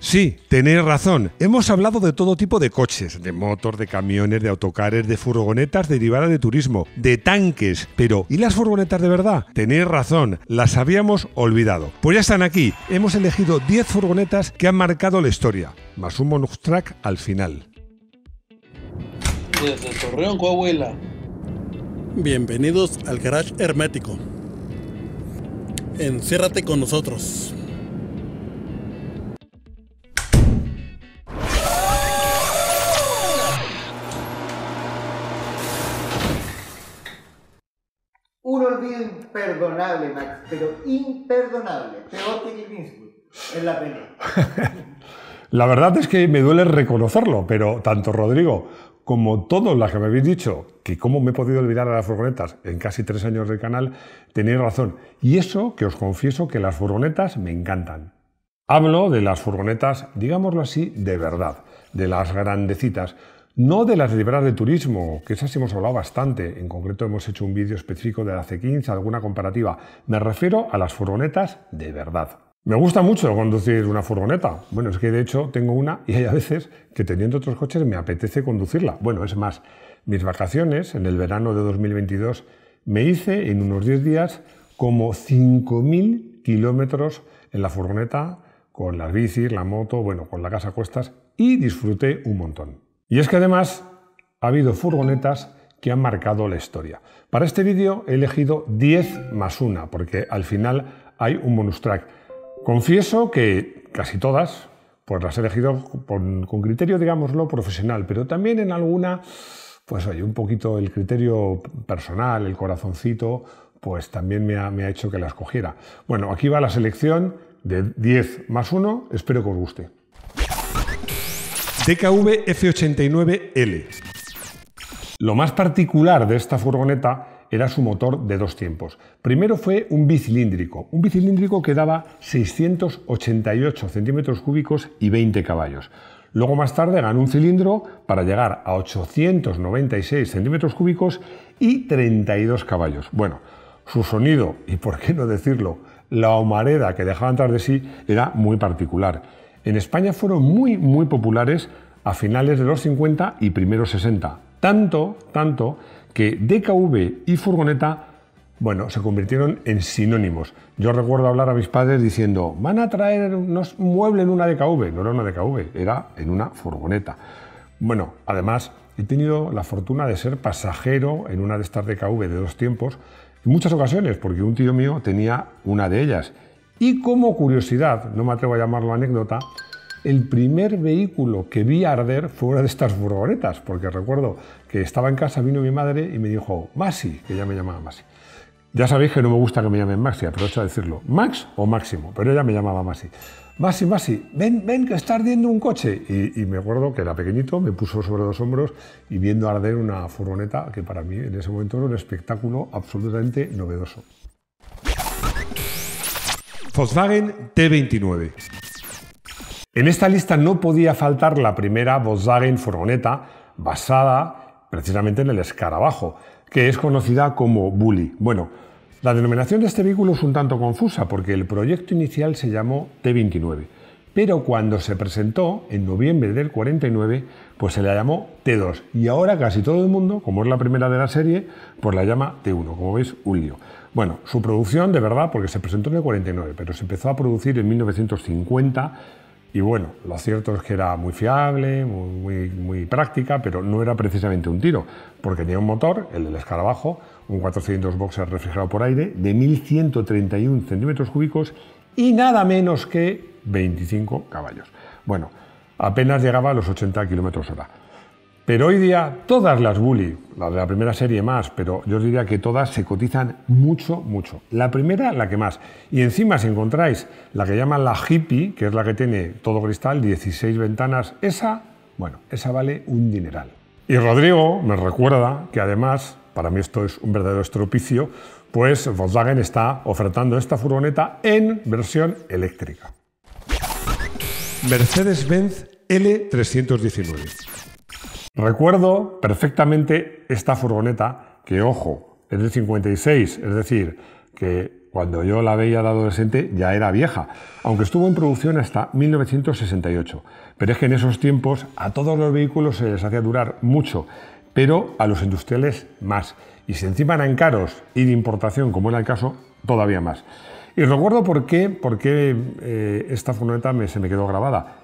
Sí, tenéis razón. Hemos hablado de todo tipo de coches, de motos, de camiones, de autocares, de furgonetas derivadas de turismo, de tanques. Pero, ¿y las furgonetas de verdad? Tenéis razón, las habíamos olvidado. Pues ya están aquí. Hemos elegido 10 furgonetas que han marcado la historia, más un bonus track al final. Desde Torreón, Coahuila. Bienvenidos al Garage Hermético. Enciérrate con nosotros. imperdonable, Max, pero imperdonable. Peor que mismo en la la verdad es que me duele reconocerlo, pero tanto Rodrigo como todos los que me habéis dicho que cómo me he podido olvidar a las furgonetas en casi tres años del canal, tenéis razón. Y eso que os confieso que las furgonetas me encantan. Hablo de las furgonetas, digámoslo así, de verdad, de las grandecitas no de las libras de turismo, que esas hemos hablado bastante, en concreto hemos hecho un vídeo específico de la C15, alguna comparativa, me refiero a las furgonetas de verdad. Me gusta mucho conducir una furgoneta. Bueno, es que de hecho tengo una y hay a veces que teniendo otros coches me apetece conducirla. Bueno, es más, mis vacaciones en el verano de 2022 me hice en unos 10 días como 5.000 kilómetros en la furgoneta, con las bicis, la moto, bueno, con la casa a cuestas y disfruté un montón. Y es que además ha habido furgonetas que han marcado la historia. Para este vídeo he elegido 10 más una, porque al final hay un bonus track. Confieso que casi todas pues las he elegido con, criterio, digámoslo, profesional, pero también en alguna, pues oye, un poquito el criterio personal, el corazoncito, pues también me ha, me ha hecho que las cogiera. Bueno, aquí va la selección de 10 más 1, espero que os guste. TKV F89L. Lo más particular de esta furgoneta era su motor de dos tiempos. Primero fue un bicilíndrico, un bicilíndrico que daba 688 centímetros cúbicos y 20 caballos. Luego más tarde ganó un cilindro para llegar a 896 centímetros cúbicos y 32 caballos. Bueno, su sonido, y por qué no decirlo, la humareda que dejaban tras de sí era muy particular en España fueron muy, muy populares a finales de los 50 y primeros 60. Tanto, tanto, que DKV y furgoneta, bueno, se convirtieron en sinónimos. Yo recuerdo hablar a mis padres diciendo, van a traer unos muebles en una DKV. No era una DKV, era en una furgoneta. Bueno, además, he tenido la fortuna de ser pasajero en una de estas DKV de dos tiempos, en muchas ocasiones, porque un tío mío tenía una de ellas y como curiosidad, no me atrevo a llamarlo anécdota, el primer vehículo que vi arder fue una de estas furgonetas, porque recuerdo que estaba en casa, vino mi madre y me dijo, Masi, que ella me llamaba Masi. Ya sabéis que no me gusta que me llamen Maxi, aprovecho a decirlo, Max o Máximo, pero ella me llamaba Masi. Masi, Masi, ven, ven, que está ardiendo un coche. Y, y, me acuerdo que era pequeñito, me puso sobre los hombros y viendo arder una furgoneta que para mí en ese momento era un espectáculo absolutamente novedoso. Volkswagen T29. En esta lista no podía faltar la primera Volkswagen furgoneta basada precisamente en el escarabajo, que es conocida como Bully. Bueno, la denominación de este vehículo es un tanto confusa porque el proyecto inicial se llamó T29, pero cuando se presentó en noviembre del 49, pues se la llamó T2 y ahora casi todo el mundo, como es la primera de la serie, pues la llama T1, como veis, un lío. Bueno, su producción, de verdad, porque se presentó en el 49, pero se empezó a producir en 1950 y bueno, lo cierto es que era muy fiable, muy, práctica, pero no era precisamente un tiro, porque tenía un motor, el del escarabajo, un 400 boxer refrigerado por aire, de 1131 centímetros cúbicos y nada menos que 25 caballos. Bueno, apenas llegaba a los 80 kilómetros hora. Pero hoy día todas las bully, las de la primera serie más, pero yo os diría que todas se cotizan mucho, mucho. La primera, la que más. Y encima si encontráis la que llaman la hippie, que es la que tiene todo cristal, 16 ventanas, esa, bueno, esa vale un dineral. Y Rodrigo me recuerda que además, para mí esto es un verdadero estropicio, pues Volkswagen está ofertando esta furgoneta en versión eléctrica. Mercedes-Benz L319. Recuerdo perfectamente esta furgoneta, que ojo, es del 56, es decir, que cuando yo la veía de adolescente ya era vieja, aunque estuvo en producción hasta 1968. Pero es que en esos tiempos a todos los vehículos se les hacía durar mucho, pero a los industriales más. Y si encima eran caros y de importación, como era el caso, todavía más. Y recuerdo por qué, eh, esta furgoneta se me quedó grabada.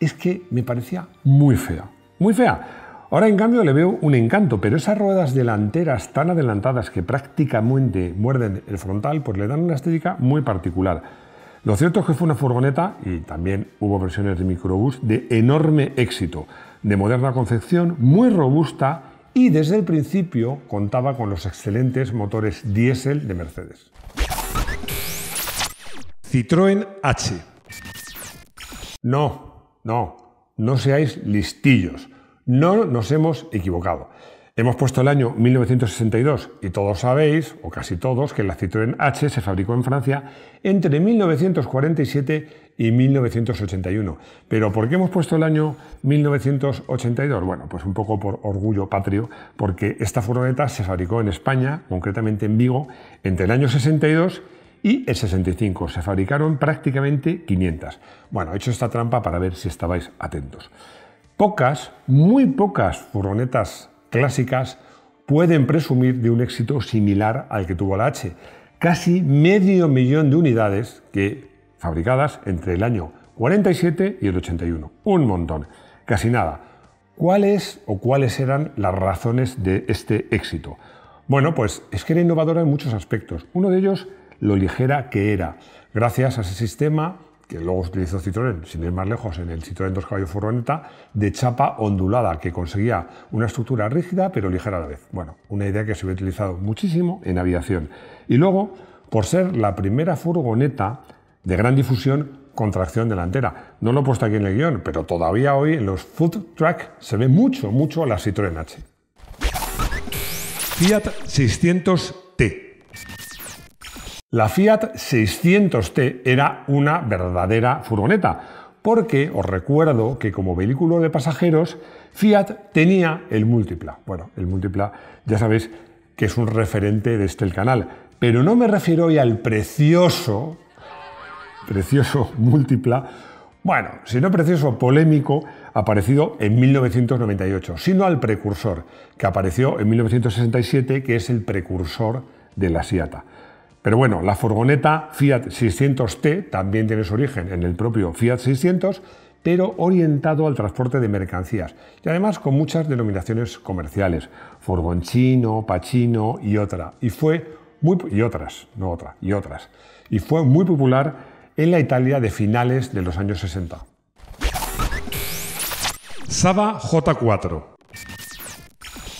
Es que me parecía muy fea. Muy fea. Ahora en cambio le veo un encanto, pero esas ruedas delanteras tan adelantadas que prácticamente muerden el frontal, pues le dan una estética muy particular. Lo cierto es que fue una furgoneta, y también hubo versiones de microbús, de enorme éxito, de moderna concepción, muy robusta y desde el principio contaba con los excelentes motores diésel de Mercedes. Citroën H. No, no, no seáis listillos. No nos hemos equivocado. Hemos puesto el año 1962 y todos sabéis, o casi todos, que la Citroën H se fabricó en Francia entre 1947 y 1981. Pero ¿por qué hemos puesto el año 1982? Bueno, pues un poco por orgullo patrio, porque esta furgoneta se fabricó en España, concretamente en Vigo, entre el año 62 y el 65. Se fabricaron prácticamente 500. Bueno, he hecho esta trampa para ver si estabais atentos. Pocas, muy pocas furgonetas clásicas pueden presumir de un éxito similar al que tuvo la H. Casi medio millón de unidades que fabricadas entre el año 47 y el 81. Un montón, casi nada. ¿Cuáles o cuáles eran las razones de este éxito? Bueno, pues es que era innovadora en muchos aspectos. Uno de ellos, lo ligera que era. Gracias a ese sistema que luego utilizó Citroën, sin ir más lejos, en el Citroën 2 caballos furgoneta, de chapa ondulada, que conseguía una estructura rígida pero ligera a la vez. Bueno, una idea que se había utilizado muchísimo en aviación. Y luego, por ser la primera furgoneta de gran difusión con tracción delantera. No lo he puesto aquí en el guión, pero todavía hoy en los food track se ve mucho, mucho la Citroën H. Fiat 600T. La Fiat 600T era una verdadera furgoneta, porque os recuerdo que como vehículo de pasajeros, Fiat tenía el Múltipla. Bueno, el Múltipla ya sabéis que es un referente de este canal, pero no me refiero hoy al precioso, precioso Múltipla, bueno, sino precioso polémico, aparecido en 1998, sino al precursor, que apareció en 1967, que es el precursor de la Siata. Pero bueno, la furgoneta Fiat 600T también tiene su origen en el propio Fiat 600, pero orientado al transporte de mercancías y además con muchas denominaciones comerciales, furgón chino, pachino y otra. Y fue muy y otras, no otra, y otras. Y fue muy popular en la Italia de finales de los años 60. Saba J4.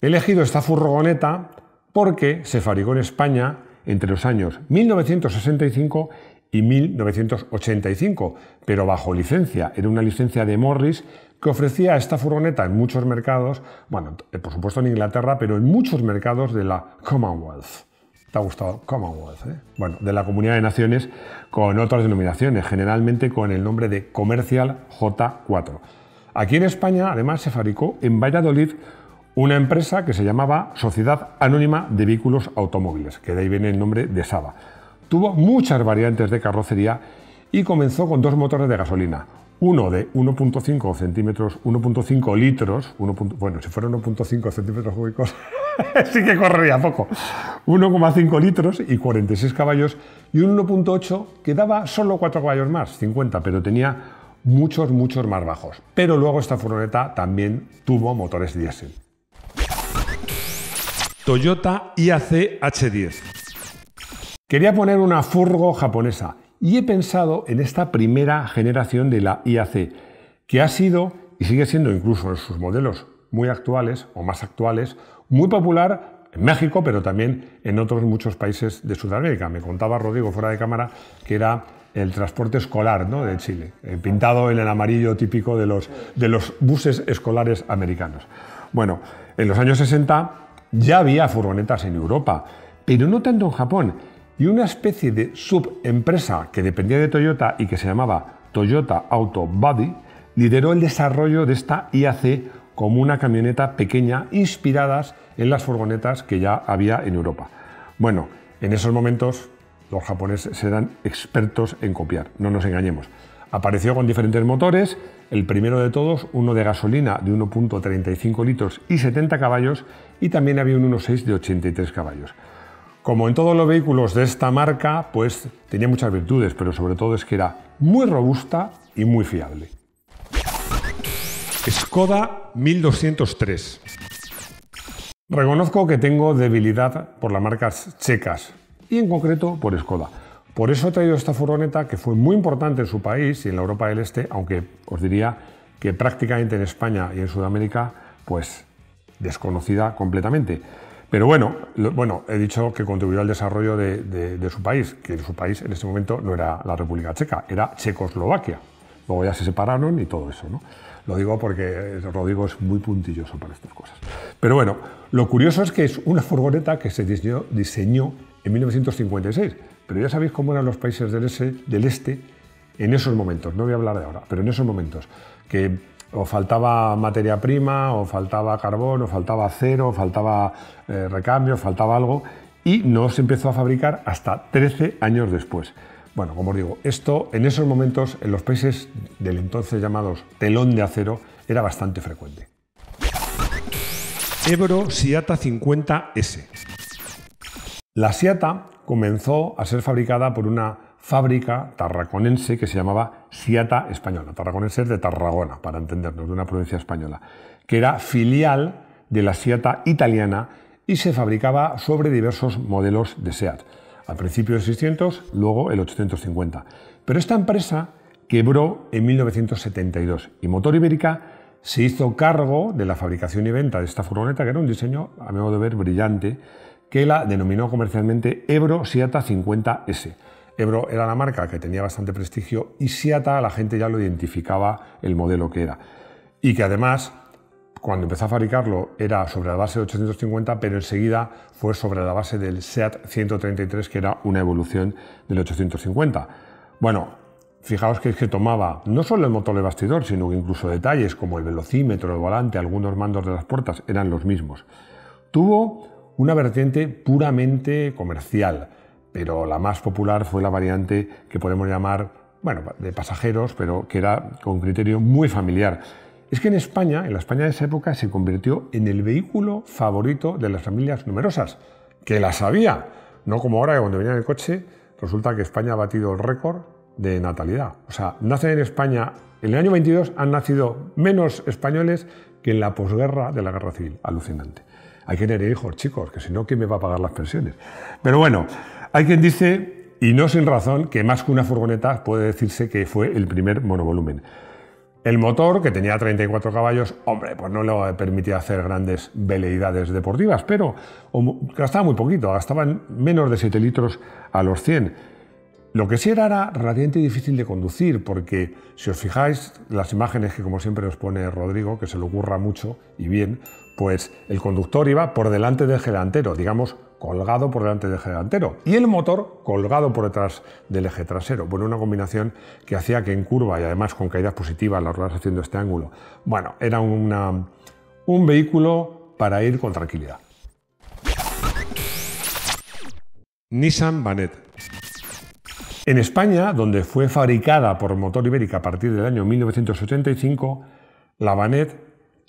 He elegido esta furgoneta porque se fabricó en España entre los años 1965 y 1985, pero bajo licencia. Era una licencia de Morris que ofrecía esta furgoneta en muchos mercados, bueno, eh, por supuesto en Inglaterra, pero en muchos mercados de la Commonwealth. ¿Te ha gustado Commonwealth? ¿eh? Bueno, de la Comunidad de Naciones con otras denominaciones, generalmente con el nombre de Comercial J4. Aquí en España, además, se fabricó en Valladolid una empresa que se llamaba Sociedad Anónima de Vehículos Automóviles, que de ahí viene el nombre de Saba. Tuvo muchas variantes de carrocería y comenzó con dos motores de gasolina, uno de 1.5 centímetros, 1.5 litros, bueno, si fuera 1.5 centímetros cúbicos, sí que correría poco, 1,5 litros y 46 caballos, y un 1.8 que daba solo 4 caballos más, 50, pero tenía muchos, muchos más bajos. Pero luego esta furgoneta también tuvo motores diésel. Toyota IAC H10. Quería poner una furgo japonesa y he pensado en esta primera generación de la IAC, que ha sido y sigue siendo incluso en sus modelos muy actuales o más actuales, muy popular en México, pero también en otros muchos países de Sudamérica. Me contaba Rodrigo fuera de cámara que era el transporte escolar ¿no? de Chile, eh, pintado en el amarillo típico de los, de los buses escolares americanos. Bueno, en los años 60 ya había furgonetas en Europa, pero no tanto en Japón, y una especie de subempresa que dependía de Toyota y que se llamaba Toyota Auto Body lideró el desarrollo de esta IAC como una camioneta pequeña inspiradas en las furgonetas que ya había en Europa. Bueno, en esos momentos los japoneses eran expertos en copiar, no nos engañemos. Apareció con diferentes motores, el primero de todos, uno de gasolina de 1.35 litros y 70 caballos, y también había un 1.6 de 83 caballos. Como en todos los vehículos de esta marca, pues tenía muchas virtudes, pero sobre todo es que era muy robusta y muy fiable. Skoda 1203. Reconozco que tengo debilidad por las marcas checas y en concreto por Skoda. Por eso he traído esta furgoneta que fue muy importante en su país y en la Europa del Este, aunque os diría que prácticamente en España y en Sudamérica, pues desconocida completamente. Pero bueno, bueno he dicho que contribuyó al desarrollo de, su país, que en su país en ese momento no era la República Checa, era Checoslovaquia. Luego ya se separaron y todo eso, ¿no? Lo digo porque Rodrigo es muy puntilloso para estas cosas. Pero bueno, lo curioso es que es una furgoneta que se diseñó en 1956 pero ya sabéis cómo eran los países del, este en esos momentos, no voy a hablar de ahora, pero en esos momentos, que o faltaba materia prima, o faltaba carbón, o faltaba acero, faltaba eh, recambio, faltaba algo, y no se empezó a fabricar hasta 13 años después. Bueno, como os digo, esto en esos momentos en los países del entonces llamados telón de acero era bastante frecuente. Ebro Siata 50S. La Siata comenzó a ser fabricada por una fábrica tarraconense que se llamaba Siata Española, tarraconense es de Tarragona, para entendernos, de una provincia española, que era filial de la Siata italiana y se fabricaba sobre diversos modelos de SEAT, al principio del 600, luego el 850. Pero esta empresa quebró en 1972 y Motor Ibérica se hizo cargo de la fabricación y venta de esta furgoneta, que era un diseño, a mi modo de ver, brillante, que la denominó comercialmente Ebro Siata 50S. Ebro era la marca que tenía bastante prestigio y Siata la gente ya lo identificaba el modelo que era. Y que además, cuando empezó a fabricarlo, era sobre la base de 850, pero enseguida fue sobre la base del SEAT 133, que era una evolución del 850. Bueno, fijaos que es que tomaba no solo el motor de bastidor, sino que incluso detalles como el velocímetro, el volante, algunos mandos de las puertas eran los mismos. Tuvo una vertiente puramente comercial, pero la más popular fue la variante que podemos llamar, bueno, de pasajeros, pero que era con criterio muy familiar. Es que en España, en la España de esa época, se convirtió en el vehículo favorito de las familias numerosas, que las había, no como ahora que cuando venía el coche resulta que España ha batido el récord de natalidad. O sea, nacen en España, en el año 22 han nacido menos españoles que en la posguerra de la Guerra Civil. Alucinante hay que tener hijos, chicos, que si no, ¿quién me va a pagar las pensiones? Pero bueno, hay quien dice, y no sin razón, que más que una furgoneta puede decirse que fue el primer monovolumen. El motor, que tenía 34 caballos, hombre, pues no le permitía hacer grandes veleidades deportivas, pero gastaba muy poquito, gastaban menos de 7 litros a los 100. Lo que sí era, era relativamente difícil de conducir, porque si os fijáis, las imágenes que como siempre os pone Rodrigo, que se le ocurra mucho y bien, pues el conductor iba por delante del delantero, digamos colgado por delante del delantero, y el motor colgado por detrás del eje trasero. Bueno, una combinación que hacía que en curva y además con caídas positivas las ruedas haciendo este ángulo. Bueno, era un vehículo para ir con tranquilidad. Nissan Banet. En España, donde fue fabricada por Motor Ibérica a partir del año 1985, la Banet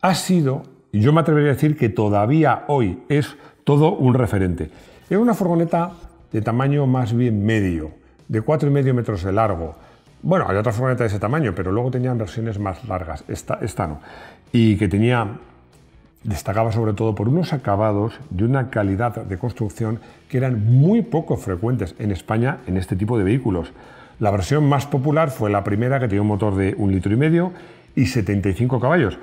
ha sido y yo me atrevería a decir que todavía hoy es todo un referente. Era una furgoneta de tamaño más bien medio, de 4,5 metros de largo. Bueno, hay otra furgoneta de ese tamaño, pero luego tenían versiones más largas, esta, esta no. Y que tenía, destacaba sobre todo por unos acabados de una calidad de construcción que eran muy poco frecuentes en España en este tipo de vehículos. La versión más popular fue la primera que tenía un motor de un litro y medio y 75 caballos,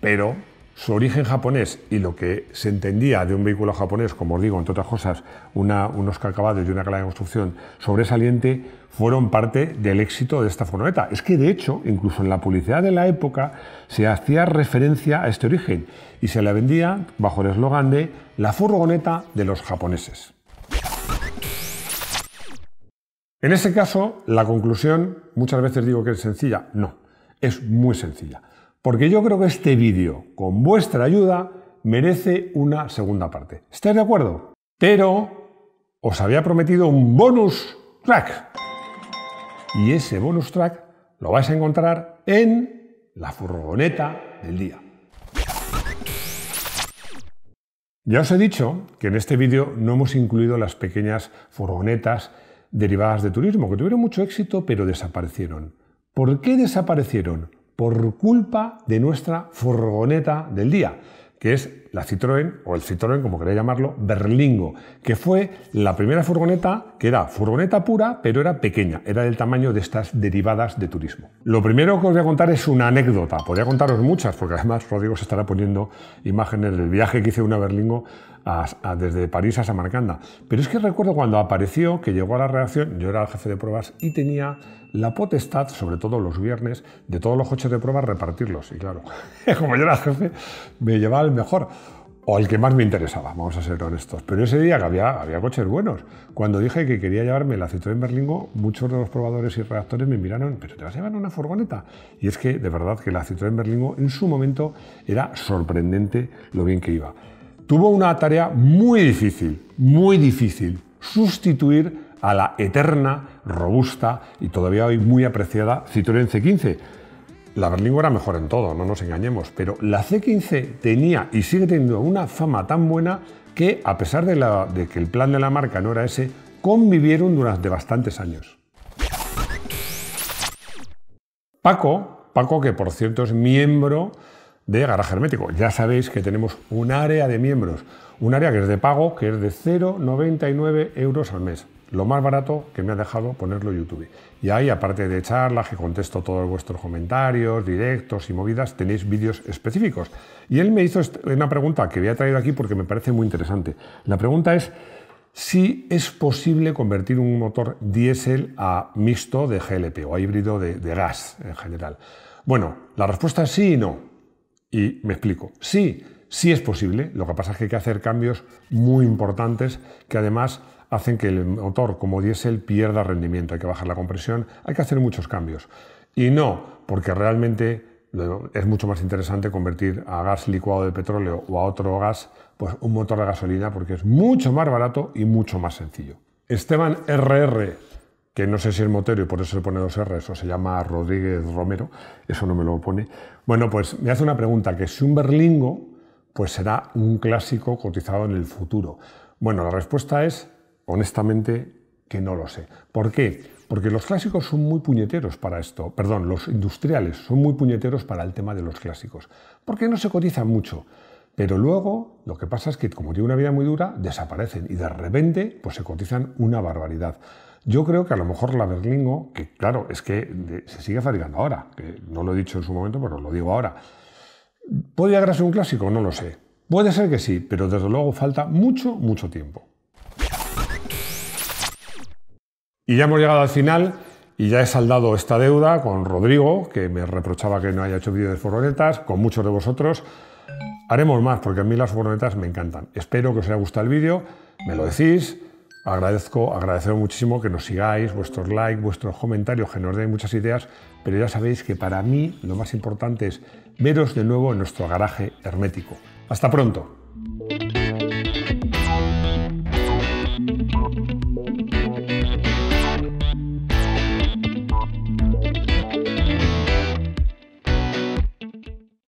pero su origen japonés y lo que se entendía de un vehículo japonés, como os digo, entre otras cosas, unos acabados y una cala de construcción sobresaliente, fueron parte del éxito de esta furgoneta. Es que, de hecho, incluso en la publicidad de la época se hacía referencia a este origen y se la vendía bajo el eslogan de la furgoneta de los japoneses. En este caso, la conclusión, muchas veces digo que es sencilla, no, es muy sencilla porque yo creo que este vídeo, con vuestra ayuda, merece una segunda parte. ¿Estáis de acuerdo? Pero os había prometido un bonus track. Y ese bonus track lo vais a encontrar en la furgoneta del día. Ya os he dicho que en este vídeo no hemos incluido las pequeñas furgonetas derivadas de turismo, que tuvieron mucho éxito pero desaparecieron. ¿Por qué desaparecieron? por culpa de nuestra furgoneta del día, que es la Citroën, o el Citroën, como quería llamarlo, Berlingo, que fue la primera furgoneta que era furgoneta pura, pero era pequeña, era del tamaño de estas derivadas de turismo. Lo primero que os voy a contar es una anécdota, podría contaros muchas, porque además Rodrigo se estará poniendo imágenes del viaje que hice una Berlingo desde París a Samarcanda. Pero es que recuerdo cuando apareció, que llegó a la reacción, yo era el jefe de pruebas y tenía la potestad, sobre todo los viernes, de todos los coches de prueba repartirlos. Y claro, como yo era jefe, me llevaba el mejor o el que más me interesaba, vamos a ser honestos. Pero ese día que había, había coches buenos. Cuando dije que quería llevarme la Citroën Berlingo, muchos de los probadores y reactores me miraron, pero te vas a llevar una furgoneta. Y es que, de verdad, que la Citroën Berlingo en su momento era sorprendente lo bien que iba. Tuvo una tarea muy difícil, muy difícil, sustituir a la eterna, robusta y todavía hoy muy apreciada Citroën C15. La Berlingo era mejor en todo, no nos engañemos, pero la C15 tenía y sigue teniendo una fama tan buena que, a pesar de, que el plan de la marca no era ese, convivieron durante bastantes años. Paco, Paco que por cierto es miembro de Garaje Hermético. Ya sabéis que tenemos un área de miembros, un área que es de pago, que es de 0,99 euros al mes lo más barato que me ha dejado ponerlo YouTube. Y ahí, aparte de charlas, que contesto todos vuestros comentarios, directos y movidas, tenéis vídeos específicos. Y él me hizo una pregunta que a traído aquí porque me parece muy interesante. La pregunta es si es posible convertir un motor diésel a mixto de GLP o a híbrido de, de gas en general. Bueno, la respuesta es sí y no. Y me explico. Sí, sí es posible. Lo que pasa es que hay que hacer cambios muy importantes que además hacen que el motor como diésel pierda rendimiento, hay que bajar la compresión, hay que hacer muchos cambios. Y no, porque realmente es mucho más interesante convertir a gas licuado de petróleo o a otro gas, pues un motor de gasolina, porque es mucho más barato y mucho más sencillo. Esteban RR, que no sé si es motero y por eso le pone dos R, eso se llama Rodríguez Romero, eso no me lo pone. Bueno, pues me hace una pregunta, que si un berlingo, pues será un clásico cotizado en el futuro. Bueno, la respuesta es honestamente, que no lo sé. ¿Por qué? Porque los clásicos son muy puñeteros para esto, perdón, los industriales son muy puñeteros para el tema de los clásicos, porque no se cotizan mucho. Pero luego lo que pasa es que como tiene una vida muy dura, desaparecen y de repente pues se cotizan una barbaridad. Yo creo que a lo mejor la Berlingo, que claro, es que se sigue fabricando ahora, no lo he dicho en su momento, pero lo digo ahora. ¿podría ser un clásico? No lo sé. Puede ser que sí, pero desde luego falta mucho, mucho tiempo. Y ya hemos llegado al final y ya he saldado esta deuda con Rodrigo, que me reprochaba que no haya hecho vídeo de furgonetas, con muchos de vosotros. Haremos más, porque a mí las furgonetas me encantan. Espero que os haya gustado el vídeo, me lo decís. Agradezco, agradezco muchísimo que nos sigáis, vuestros likes, vuestros comentarios, que nos den muchas ideas, pero ya sabéis que para mí lo más importante es veros de nuevo en nuestro garaje hermético. Hasta pronto.